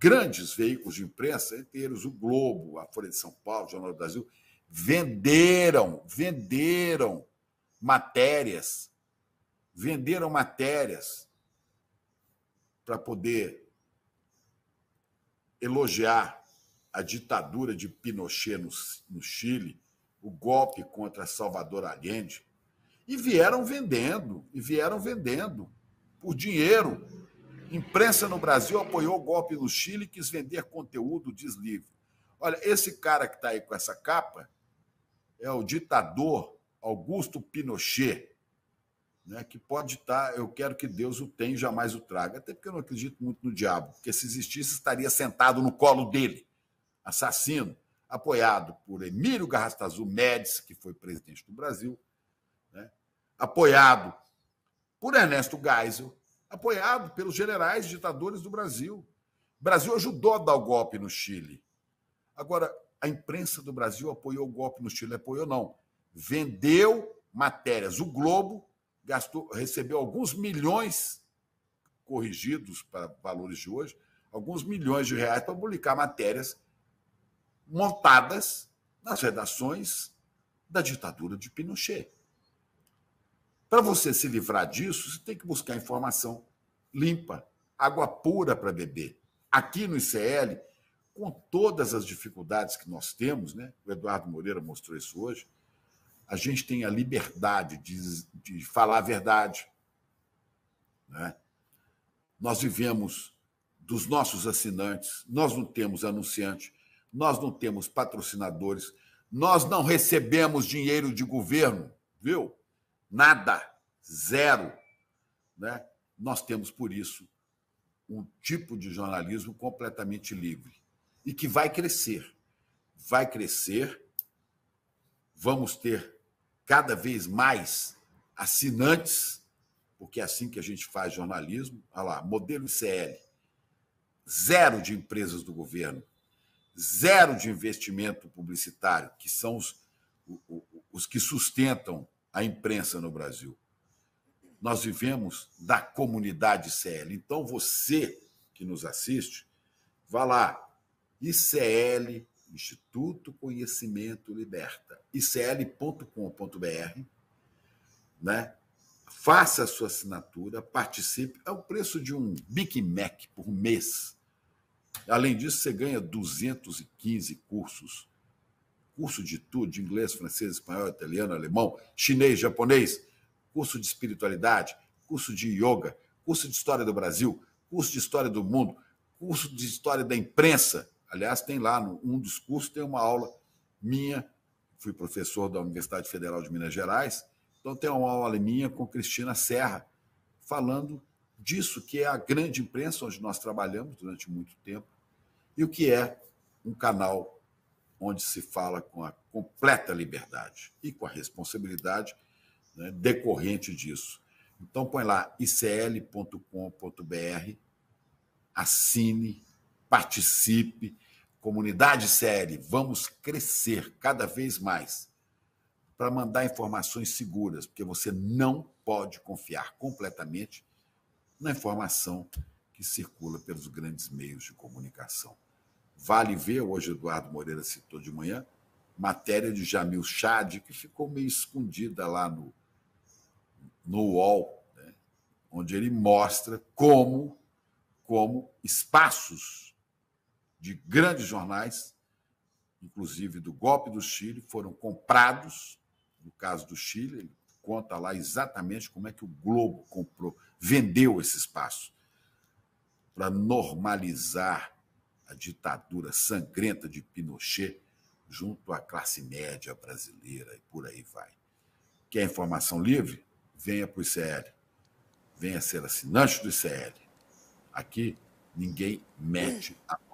grandes veículos de imprensa, entre eles o Globo, a Folha de São Paulo, o Jornal do Brasil, venderam, venderam matérias, venderam matérias para poder elogiar a ditadura de Pinochet no, no Chile, o golpe contra Salvador Allende, e vieram vendendo, e vieram vendendo por dinheiro Imprensa no Brasil apoiou o golpe no Chile e quis vender conteúdo, deslivre. Olha, esse cara que está aí com essa capa é o ditador Augusto Pinochet, né, que pode estar, tá, eu quero que Deus o tenha e jamais o traga. Até porque eu não acredito muito no diabo, porque se existisse, estaria sentado no colo dele, assassino, apoiado por Emílio Garrastazu Médici, que foi presidente do Brasil, né, apoiado por Ernesto Geisel, apoiado pelos generais ditadores do Brasil. O Brasil ajudou a dar o golpe no Chile. Agora, a imprensa do Brasil apoiou o golpe no Chile. Apoiou, não. Vendeu matérias. O Globo gastou, recebeu alguns milhões, corrigidos para valores de hoje, alguns milhões de reais para publicar matérias montadas nas redações da ditadura de Pinochet. Para você se livrar disso, você tem que buscar informação limpa, água pura para beber. Aqui no ICL, com todas as dificuldades que nós temos, né? o Eduardo Moreira mostrou isso hoje, a gente tem a liberdade de, de falar a verdade. Né? Nós vivemos dos nossos assinantes, nós não temos anunciantes. nós não temos patrocinadores, nós não recebemos dinheiro de governo, viu? Nada, zero. Né? Nós temos, por isso, um tipo de jornalismo completamente livre e que vai crescer. Vai crescer. Vamos ter cada vez mais assinantes, porque é assim que a gente faz jornalismo. Olha lá, modelo ICL. Zero de empresas do governo, zero de investimento publicitário, que são os, os que sustentam a imprensa no Brasil. Nós vivemos da comunidade CL. Então, você que nos assiste, vá lá, ICL, Instituto Conhecimento Liberta, icl.com.br, né? faça a sua assinatura, participe. É o preço de um Big Mac por mês. Além disso, você ganha 215 cursos curso de tudo, de inglês, francês, espanhol, italiano, alemão, chinês, japonês, curso de espiritualidade, curso de yoga, curso de história do Brasil, curso de história do mundo, curso de história da imprensa. Aliás, tem lá no, um dos cursos tem uma aula minha, fui professor da Universidade Federal de Minas Gerais, então tem uma aula minha com Cristina Serra falando disso que é a grande imprensa onde nós trabalhamos durante muito tempo e o que é um canal onde se fala com a completa liberdade e com a responsabilidade né, decorrente disso. Então, põe lá icl.com.br, assine, participe. Comunidade CL, vamos crescer cada vez mais para mandar informações seguras, porque você não pode confiar completamente na informação que circula pelos grandes meios de comunicação. Vale ver, hoje Eduardo Moreira citou de manhã, matéria de Jamil Chad, que ficou meio escondida lá no, no UOL, né? onde ele mostra como, como espaços de grandes jornais, inclusive do golpe do Chile, foram comprados. No caso do Chile, ele conta lá exatamente como é que o Globo comprou, vendeu esse espaço para normalizar a ditadura sangrenta de Pinochet junto à classe média brasileira e por aí vai. Quer informação livre? Venha para o ICL. Venha ser assinante do ICL. Aqui ninguém mete a